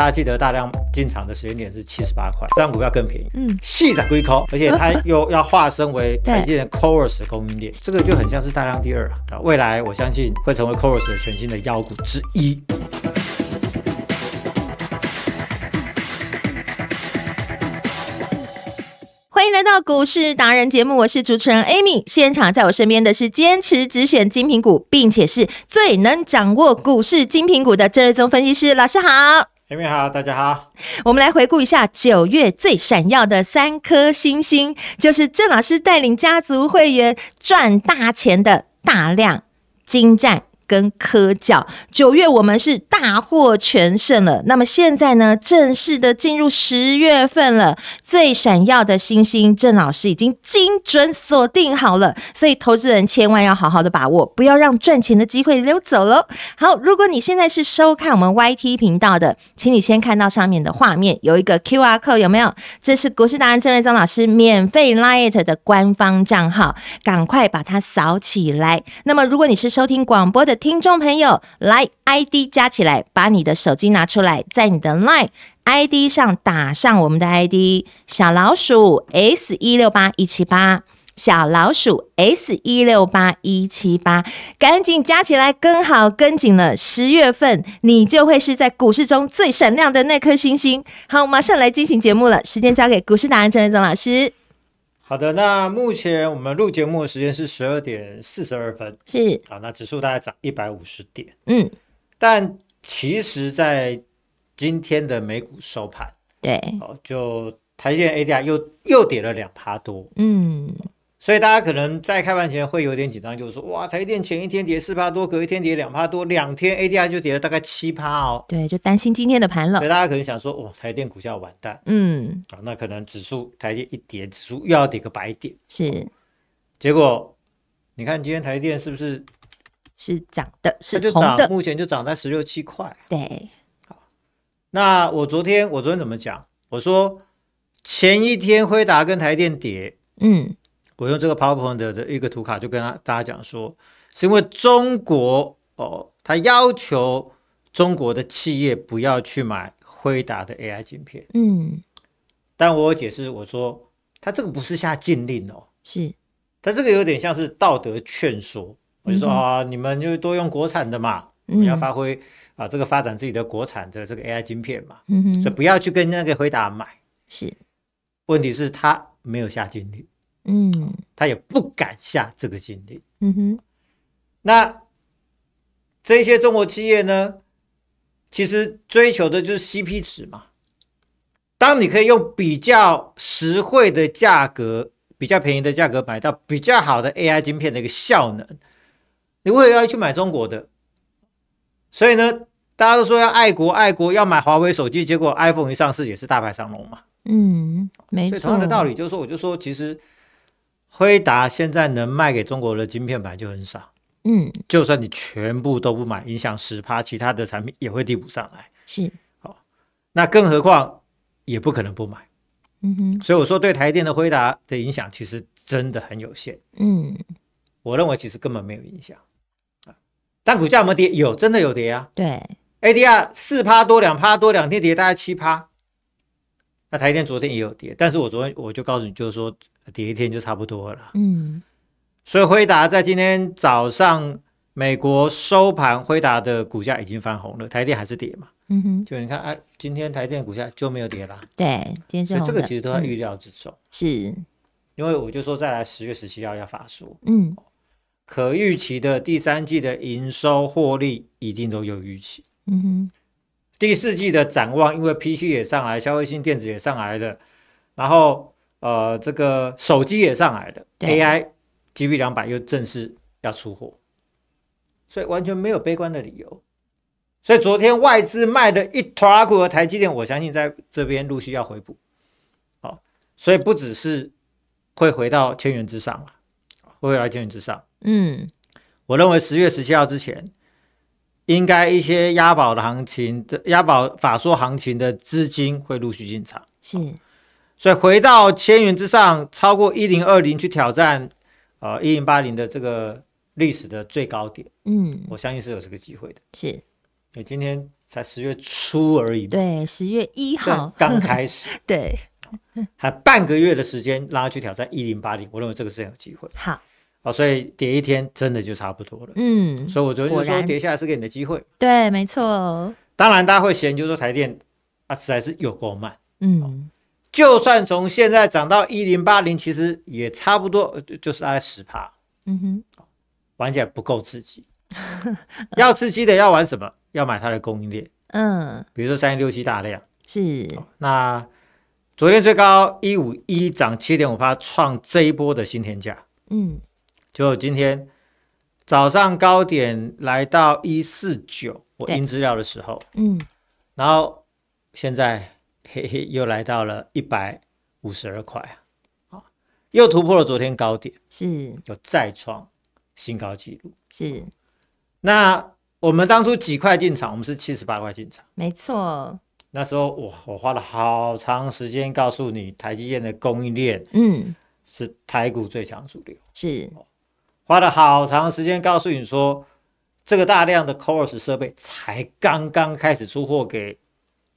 大家记得大量进场的时间点是七十八块，这股票更便宜。嗯，细仔归 c 而且它又要化身为台积电 c KORS 供应链，这个就很像是大量第二啊。未来我相信会成为 c o r s 的全新的妖股之一。欢迎来到股市达人节目，我是主持人 Amy。现场在我身边的是坚持只选精品股，并且是最能掌握股市精品股的郑日宗分析师老师，好。姐妹好，大家好。我们来回顾一下九月最闪耀的三颗星星，就是郑老师带领家族会员赚大钱的大量精湛。跟科教，九月我们是大获全胜了。那么现在呢，正式的进入十月份了，最闪耀的星星郑老师已经精准锁定好了，所以投资人千万要好好的把握，不要让赚钱的机会溜走喽。好，如果你现在是收看我们 YT 频道的，请你先看到上面的画面，有一个 QR code 有没有？这是国是答案，郑瑞章老师免费 Lite 的官方账号，赶快把它扫起来。那么如果你是收听广播的，听众朋友，来，ID 加起来，把你的手机拿出来，在你的 LINE ID 上打上我们的 ID 小老鼠 S 一六八一七八，小老鼠 S 一六八一七八，赶紧加起来，跟好跟紧了。十月份，你就会是在股市中最闪亮的那颗星星。好，马上来进行节目了，时间交给股市达人陈伟宗老师。好的，那目前我们录节目的时间是十二点四十二分，是啊，那指数大概涨一百五十点，嗯，但其实，在今天的美股收盘，对，哦，就台积电 ADR 又又跌了两趴多，嗯。所以大家可能在开盘前会有点紧张，就是说，哇，台电前一天跌四趴多，隔一天跌两趴多，两天 ADR 就跌了大概七趴哦。对，就担心今天的盘了。所以大家可能想说，哇，台电股价完蛋。嗯。啊，那可能指数台电一跌，指数又要跌个百点。是。结果，你看今天台电是不是是涨的？是。它就涨，目前就涨在十六七块。对。好，那我昨天我昨天怎么讲？我说前一天辉达跟台电跌，嗯。我用这个 PowerPoint 的一个图卡就跟大大家讲说，是因为中国哦，他要求中国的企业不要去买辉达的 AI 镜片。嗯，但我解释我说，他这个不是下禁令哦，是，他这个有点像是道德劝说。我就说啊，你们就多用国产的嘛，你要发挥啊，这个发展自己的国产的这个 AI 镜片嘛。嗯嗯，所以不要去跟那个辉达买。是，问题是，他没有下禁令。嗯，他也不敢下这个禁令。嗯哼，那这些中国企业呢，其实追求的就是 CP 值嘛。当你可以用比较实惠的价格、比较便宜的价格买到比较好的 AI 晶片的一个效能，你为何要去买中国的？所以呢，大家都说要爱国，爱国要买华为手机，结果 iPhone 一上市也是大排长龙嘛。嗯，没错。所以同样的道理就是说，我就说其实。辉达现在能卖给中国的晶片版就很少，嗯，就算你全部都不买，影响十趴，其他的产品也会递补上来，是，哦，那更何况也不可能不买，嗯哼，所以我说对台电的辉达的影响其实真的很有限，嗯，我认为其实根本没有影响，但股价有没跌？有，真的有跌啊，对，ADR 四趴多，两趴多，两天跌大概七趴，那台电昨天也有跌，但是我昨天我就告诉你，就是说。第一天就差不多了，嗯，所以辉达在今天早上美国收盘，辉达的股价已经翻红了，台电还是跌嘛，嗯哼，就你看，哎，今天台电股价就没有跌啦，对，今天是这个其实都在预料之中，是，因为我就说再来十月十七号要发书。嗯，可预期的第三季的营收获利一定都有预期，嗯哼，第四季的展望，因为 PC 也上来，消费性电子也上来了，然后。呃，这个手机也上来了，AI GB 两百又正式要出货，所以完全没有悲观的理由。所以昨天外资卖的一坨拉股的台积电，我相信在这边陆续要回补。好，所以不只是会回到千元之上啊，会回到千元之上。嗯，我认为十月十七号之前，应该一些押宝的行情的押宝法说行情的资金会陆续进场。是。所以回到千元之上，超过一零二零去挑战，呃，一零八零的这个历史的最高点，嗯，我相信是有这个机会的。是，你今天才十月初而已。对，十月一号刚开始，对，还半个月的时间拉去挑战一零八零，我认为这个是有机会。好，好，所以跌一天真的就差不多了。嗯，所以我觉得你说跌下来是给你的机会。对，没错。当然，大家会嫌就是台电啊，实在是有够慢。嗯。就算从现在涨到一零八零，其实也差不多，就是大概十趴。嗯哼，玩起来不够刺激。要刺激的要玩什么？要买它的供应链。嗯，比如说三一六七大量。是。那昨天最高一五一涨七点五八，创这一波的新天价。嗯。就今天早上高点来到一四九，我印资料的时候。嗯。然后现在。嘿嘿，又来到了一百五十二块啊！啊，又突破了昨天高点，是，有再创新高纪录。是，那我们当初几块进场，我们是七十八块进场。没错。那时候我我花了好长时间告诉你，台积电的供应链，嗯，是台股最强主流。是，花了好长时间告诉你说，这个大量的 cores 设备才刚刚开始出货给。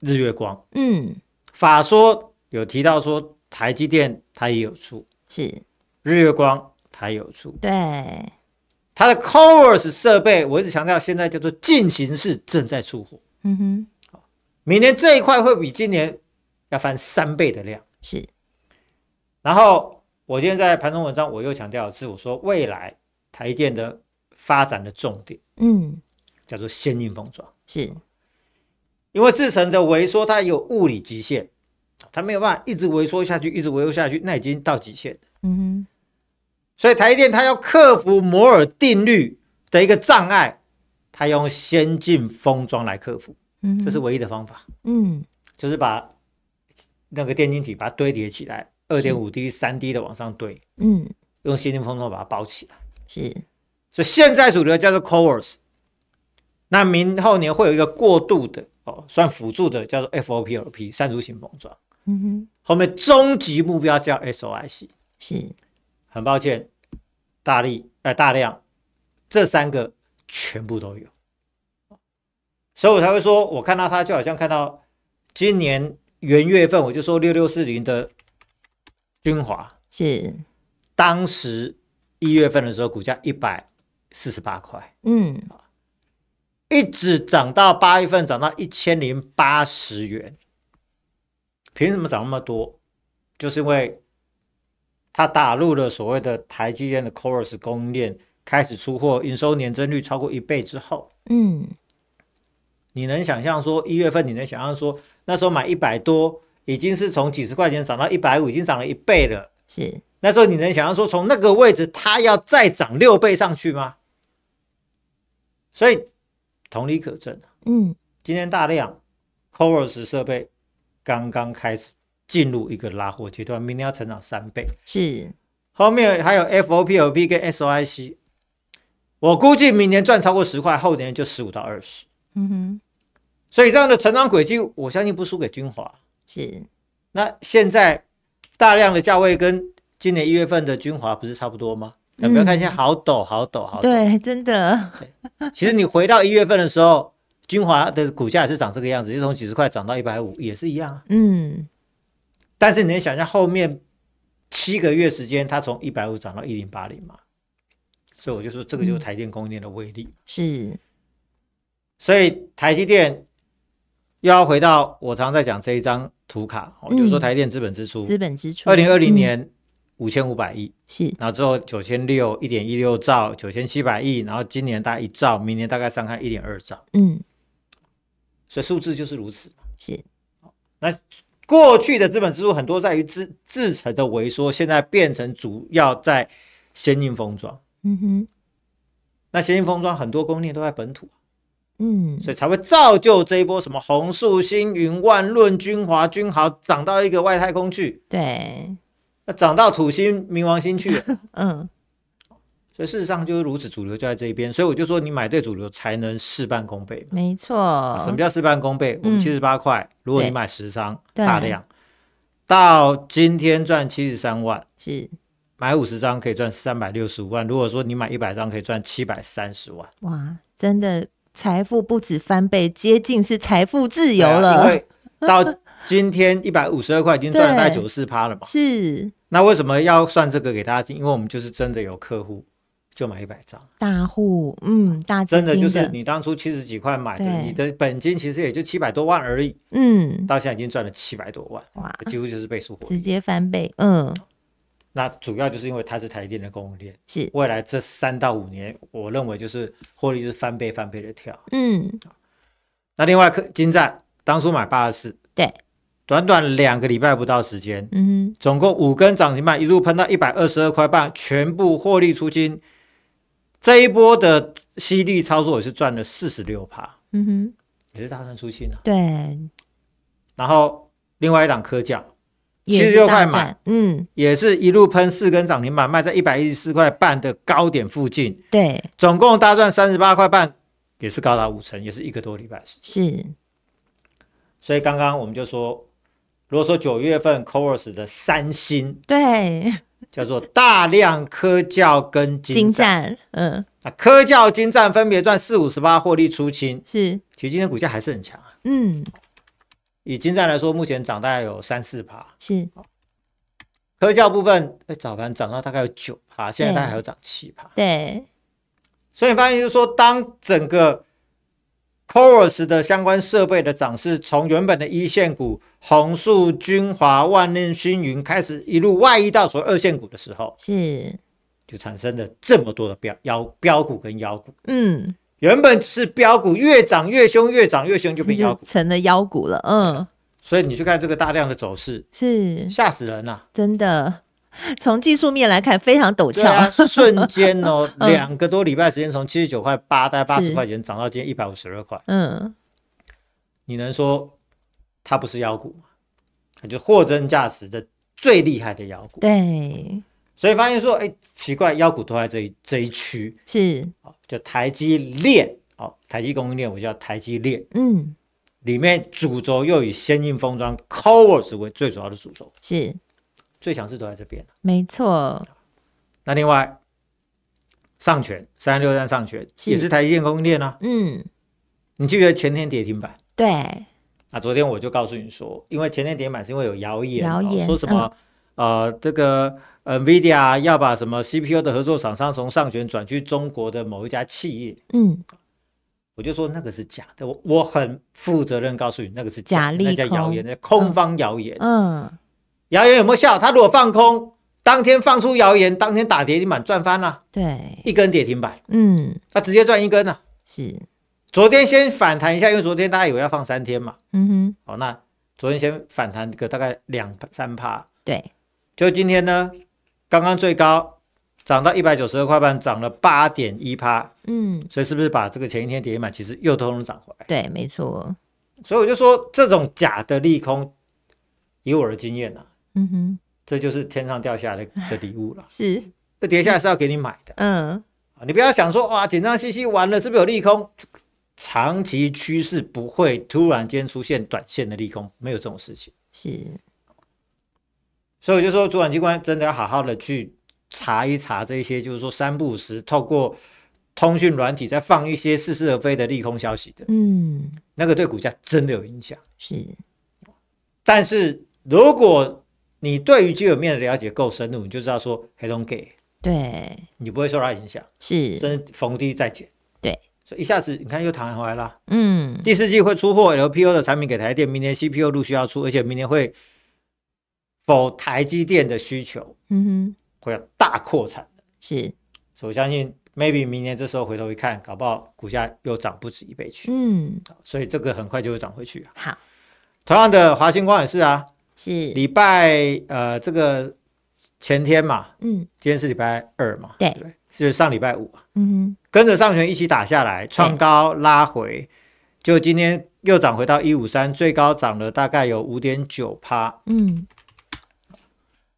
日月光，嗯，法说有提到说台积电它也有出，是日月光它有出，对，它的 c o e r s 设备，我一直强调，现在叫做进行式，正在出货，嗯哼，明年这一块会比今年要翻三倍的量，是，然后我今天在盘中文章我又强调的是，我说未来台电的发展的重点，嗯，叫做先进封装，是。因为制成的萎缩，它有物理极限，它没有办法一直萎缩下去，一直萎缩下去，那已经到极限嗯哼。所以台电它要克服摩尔定律的一个障碍，它用先进封装来克服。嗯，这是唯一的方法。嗯，就是把那个电晶体把它堆叠起来，二点五 D、三 D 的往上堆。嗯，用先进封装把它包起来。是。所以现在主流叫做 cores，那明后年会有一个过渡的。哦，算辅助的叫做 FOPLP 三足型封装，嗯哼，后面终极目标叫 SIC，是，很抱歉，大力呃大量这三个全部都有，所以我才会说，我看到它就好像看到今年元月份我就说六六四零的军华是，当时一月份的时候股价一百四十八块，嗯。一直涨到八月份，涨到一千零八十元。凭什么涨那么多？就是因为它打入了所谓的台积电的 Cores 供应链，开始出货，营收年增率超过一倍之后。嗯，你能想象说一月份，你能想象说那时候买一百多，已经是从几十块钱涨到一百五，已经涨了一倍了。是那时候你能想象说从那个位置，它要再涨六倍上去吗？所以。同理可证嗯，今天大量 COVERS 设备刚刚开始进入一个拉货阶段，明年要成长三倍，是，后面还有 FOPLP 跟 SOIC，我估计明年赚超过十块，后年就十五到二十，嗯哼，所以这样的成长轨迹，我相信不输给军华，是，那现在大量的价位跟今年一月份的军华不是差不多吗？有没有看现在好陡，好陡，好陡。对，真的。其实你回到一月份的时候，金华的股价也是涨这个样子，就从几十块涨到一百五，也是一样啊。嗯。但是你能想象后面七个月时间，它从一百五涨到一零八零吗？所以我就说，这个就是台电供应链的威力。是。所以台积电又要回到我常在讲这一张图卡，比如说台电资本支出，资本支出，二零二零年。五千五百亿是，然后之后九千六一点一六兆，九千七百亿，然后今年大概一兆，明年大概上看一点二兆。嗯，所以数字就是如此。是，那过去的资本支出很多在于自自成的萎缩，现在变成主要在先进封装。嗯哼，那先进封装很多供应都在本土。嗯，所以才会造就这一波什么红树、星云、万润、君华、君豪涨到一个外太空去。对。那涨到土星、冥王星去，嗯，所以事实上就是如此，主流就在这一边，所以我就说，你买对主流才能事半功倍。没错，什么叫事半功倍？我们七十八块，如果你买十张，大量到今天赚七十三万，是买五十张可以赚三百六十五万，如果说你买一百张可以赚七百三十万，哇，真的财富不止翻倍，接近是财富自由了，到。今天一百五十二块已经赚了大概九十四趴了嘛？是。那为什么要算这个给大家听？因为我们就是真的有客户就买一百张。大户，嗯，大真的就是你当初七十几块买的，你的本金其实也就七百多万而已。嗯，到现在已经赚了七百多万，哇，几乎就是倍数直接翻倍，嗯。那主要就是因为它是台电的供应链，是未来这三到五年，我认为就是获利就是翻倍翻倍的跳，嗯。那另外，金站当初买八十四，对。短短两个礼拜不到时间，嗯哼，总共五根涨停板，一路喷到一百二十二块半，全部获利出金。这一波的吸利操作，也是赚了四十六趴，嗯哼，也是大赚出清了。对。然后另外一档科教七十六块买，嗯，也是一路喷四根涨停板，卖在一百一十四块半的高点附近。对。总共大赚三十八块半，也是高达五成，也是一个多礼拜。是。所以刚刚我们就说。如果说九月份 c 科 r s 的三星，对，叫做大量科教跟金湛，嗯，啊，科教金湛分别赚四五十八，获利出清。是，其实今天股价还是很强啊。嗯，以金湛来说，目前涨大概有三四趴。是。科教部分，哎，早盘涨到大概有九趴，现在大概还有涨七趴。对。所以你发现就是说，当整个 p o w e s 的相关设备的涨势，从原本的一线股红树、军华、万念新云开始，一路外溢到所有二线股的时候，是就产生了这么多的标妖标股跟妖股。嗯，原本是标股，越涨越凶，越涨越凶，就变成成了妖股了。嗯，所以你去看这个大量的走势，是吓死人了，真的。从技术面来看，非常陡峭，瞬间哦，两个多礼拜时间，从七十九块八，大概八十块钱，涨到今天一百五十二块。嗯，你能说它不是妖股吗？它就货真价实的最厉害的妖股。对，所以发现说，哎，奇怪，妖股都在这这一区。是就台积链，哦，台积供应链，我叫台积链。嗯，里面主轴又以先进封装 c o v o s 为最主要的主轴。是。最强势都在这边没错。那另外，上全三六三上全也是台积电供应链啊。嗯，你记得前天跌停板？对。那昨天我就告诉你说，因为前天跌停板是因为有谣言，谣言说什么？呃，这个呃，NVIDIA 要把什么 CPU 的合作厂商从上全转去中国的某一家企业。嗯，我就说那个是假的，我我很负责任告诉你，那个是假，那叫谣言，那空方谣言。嗯。谣言有没有效？他如果放空，当天放出谣言，当天打跌，停板赚翻了。对，一根跌停板。嗯，他直接赚一根了。是，昨天先反弹一下，因为昨天大家以为要放三天嘛。嗯哼。哦，那昨天先反弹个大概两三趴，对，就今天呢，刚刚最高涨到一百九十二块半，涨了八点一趴，嗯，所以是不是把这个前一天跌满，其实又通通涨回来？对，没错。所以我就说，这种假的利空，以我的经验啊。嗯哼，这就是天上掉下来的礼物了。是，这跌下来是要给你买的。嗯，啊，你不要想说哇，紧张兮兮，完了是不是有利空？长期趋势不会突然间出现短线的利空，没有这种事情。是，所以我就说，主管机关真的要好好的去查一查这些，就是说三不时透过通讯软体再放一些似是而非的利空消息的。嗯，那个对股价真的有影响。是，但是如果。你对于基本面的了解够深入，你就知道说黑龙给对你不会受它影响，是真逢低再减，对，所以一下子你看又弹回来了。嗯，第四季会出货 LPO 的产品给台电，明年 c p u 陆续要出，而且明年会否台积电的需求？嗯哼，会有大扩产的。是，所以我相信 maybe 明年这时候回头一看，搞不好股价又涨不止一倍去。嗯，所以这个很快就会涨回去。好，同样的华星光也是啊。是礼拜呃，这个前天嘛，嗯，今天是礼拜二嘛，对，是上礼拜五，嗯哼，跟着上旋一起打下来，创高拉回，就今天又涨回到一五三，最高涨了大概有五点九趴，嗯，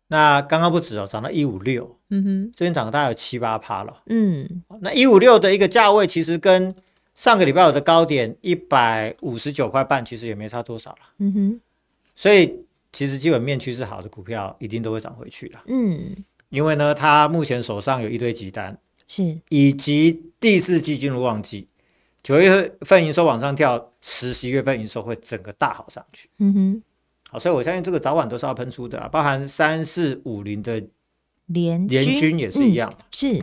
那刚刚不止哦，涨到一五六，嗯哼，这边涨了大概有七八趴了，嗯，那一五六的一个价位其实跟上个礼拜五的高点一百五十九块半其实也没差多少了，嗯哼，所以。其实基本面趋势好的股票，一定都会涨回去的。嗯，因为呢，他目前手上有一堆急单，是以及第四季进入旺季，九月份营收往上跳，十十一月份营收会整个大好上去。嗯哼，好，所以我相信这个早晚都是要喷出的，包含三四五零的联联军也是一样。是，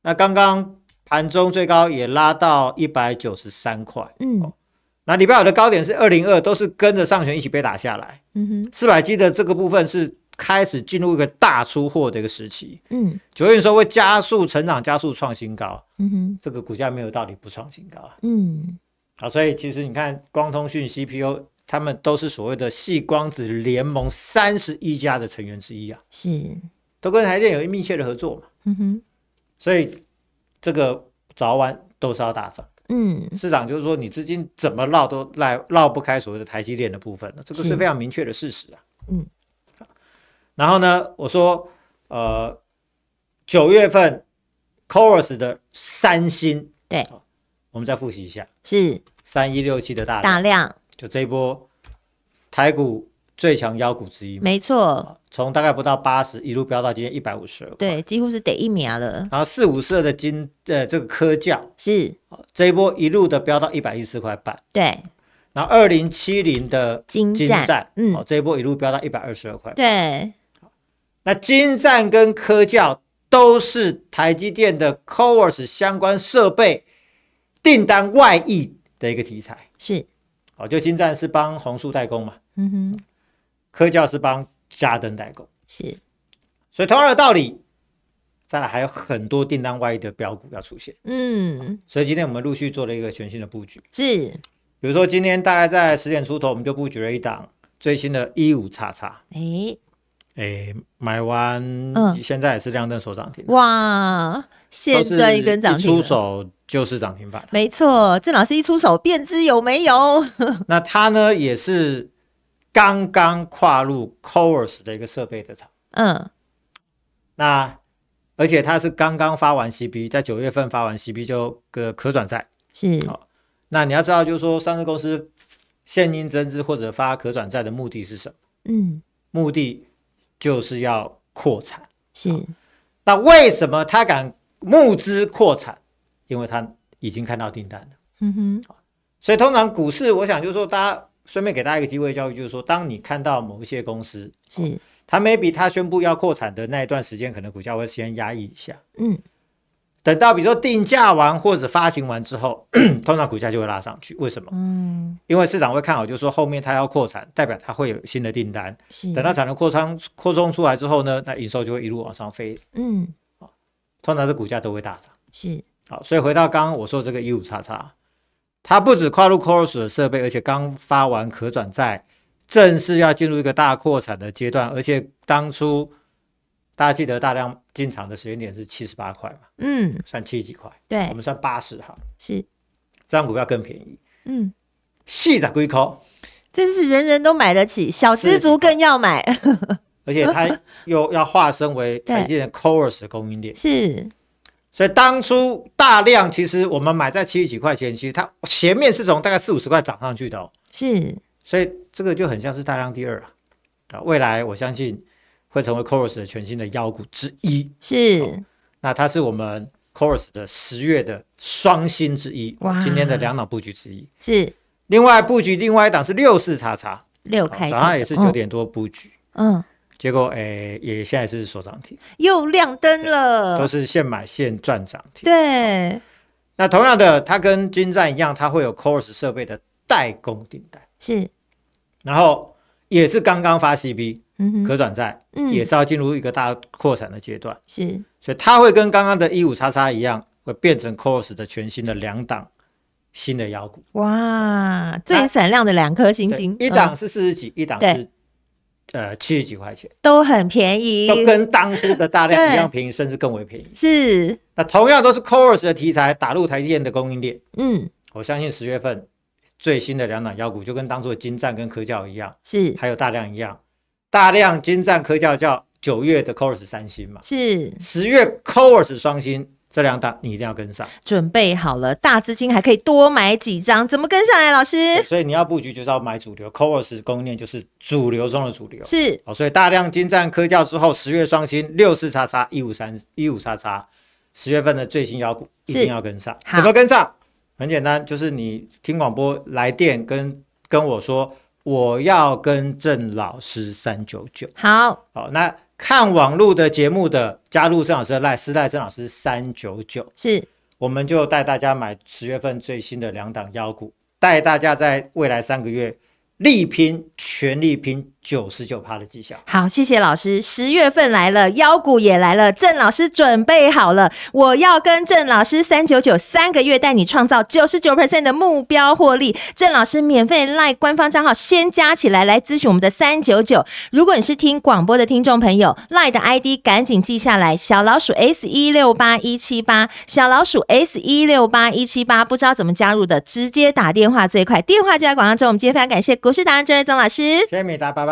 那刚刚盘中最高也拉到一百九十三块。嗯。那礼拜五的高点是二零二，都是跟着上旋一起被打下来。嗯哼，四百基的这个部分是开始进入一个大出货的一个时期。嗯，九月说会加速成长，加速创新高。嗯哼，这个股价没有道理不创新高。嗯，好，所以其实你看光通讯、c p u 他们都是所谓的“细光子联盟”三十一家的成员之一啊。是，都跟台电有密切的合作嘛。嗯哼，所以这个早晚都是要大涨。嗯，市场就是说，你资金怎么绕都绕绕不开所谓的台积电的部分这个是非常明确的事实啊。嗯，然后呢，我说，呃，九月份 c o r u s 的三星，对，我们再复习一下，是三一六七的大大量，就这一波台股。最强腰股之一，没错。从大概不到八十一路飙到今天一百五十二，对，几乎是得一秒了。然后四五色的金呃这个科教是，这一波一路的飙到一百一十块半。对，然后二零七零的金金赞，这一波一路飙到一百二十二块。对，那金站跟科教都是台积电的 c o v e r s 相关设备订单外溢的一个题材，是。哦，就金站是帮红树代工嘛，嗯哼。科教是帮家登代购，是，所以同样的道理，再来还有很多订单外溢的标股要出现。嗯，所以今天我们陆续做了一个全新的布局。是，比如说今天大概在十点出头，我们就布局了一档最新的一五叉叉。哎，哎，买完，嗯，现在也是亮灯收涨停。哇，现在一根涨停，出手就是涨停板。没错，郑老师一出手便知有没有。那他呢，也是。刚刚跨入 Coors 的一个设备的厂，嗯，那而且它是刚刚发完 c b 在九月份发完 c b 就个可转债，是。好，那你要知道，就是说上市公司现金增资或者发可转债的目的是什么？嗯，目的就是要扩产。是。那为什么他敢募资扩产？因为他已经看到订单了。嗯哼。所以通常股市，我想就是说大家。顺便给大家一个机会教育，就是说，当你看到某一些公司是，它 maybe 它宣布要扩产的那一段时间，可能股价会先压抑一下，嗯，等到比如说定价完或者发行完之后，通常股价就会拉上去。为什么？嗯，因为市场会看好，就是说后面它要扩产，代表它会有新的订单。等到产能扩张、扩充出来之后呢，那营收就会一路往上飞。嗯，通常是股价都会大涨。是，好，所以回到刚刚我说这个一五叉叉。它不止跨入 c o r s 的设备，而且刚发完可转债，正式要进入一个大扩产的阶段。而且当初大家记得大量进场的时间点是七十八块嘛？嗯，算七几块？对，我们算八十哈。是，这张股票更便宜。嗯，细在龟壳，真是人人都买得起，小知足更要买。而且它又要化身为台积电 cores 的供应链。是。所以当初大量，其实我们买在七十几块钱，其实它前面是从大概四五十块涨上去的哦。是，所以这个就很像是大量第二啊，未来我相信会成为 Coros 的全新的妖股之一。是，那它是我们 Coros 的十月的双新之一，哇，今天的两档布局之一。是，另外布局另外一档是六四叉叉，六开早上也是九点多布局。嗯。结果，诶，也现在是所涨停，又亮灯了，都是现买现赚涨停。对，那同样的，它跟金站一样，它会有 CORS 设备的代工订单，是，然后也是刚刚发 c b 嗯，可转债，嗯，也是要进入一个大扩产的阶段，是，所以它会跟刚刚的一五叉叉一样，会变成 CORS 的全新的两档新的妖股，哇，最闪亮的两颗星星，一档是四十几，一档是。呃，七十几块钱都很便宜，都跟当初的大量一样便宜，甚至更为便宜。是，那同样都是 Corus 的题材打入台积电的供应链。嗯，我相信十月份最新的两档妖股就跟当初的金湛跟科教一样，是，还有大量一样，大量金湛科教叫九月的 Corus 三星嘛，是，十月 Corus 双星。这两档你一定要跟上，准备好了，大资金还可以多买几张，怎么跟上来，老师？所以你要布局就是要买主流，Cover 十供应链就是主流中的主流，是哦。所以大量精湛科教之后，十月双新六四叉叉一五三一五叉叉，十月份的最新妖股一定要跟上，怎么跟上？很简单，就是你听广播来电跟跟我说，我要跟郑老师三九九。好，好，那。看网络的节目的加入郑老师赖斯赖郑老师三九九是，我们就带大家买十月份最新的两档妖股，带大家在未来三个月力拼，全力拼。九十九趴的绩效，好，谢谢老师。十月份来了，腰股也来了，郑老师准备好了，我要跟郑老师三九九三个月带你创造九十九 percent 的目标获利。郑老师免费 lie 官方账号先加起来，来咨询我们的三九九。如果你是听广播的听众朋友，lie 的 ID 赶紧记下来，小老鼠 s 一六八一七八，小老鼠 s 一六八一七八。不知道怎么加入的，直接打电话最快。电话就在广告中。我们今天非常感谢国师达人郑瑞宗老师，谢谢美达拜拜。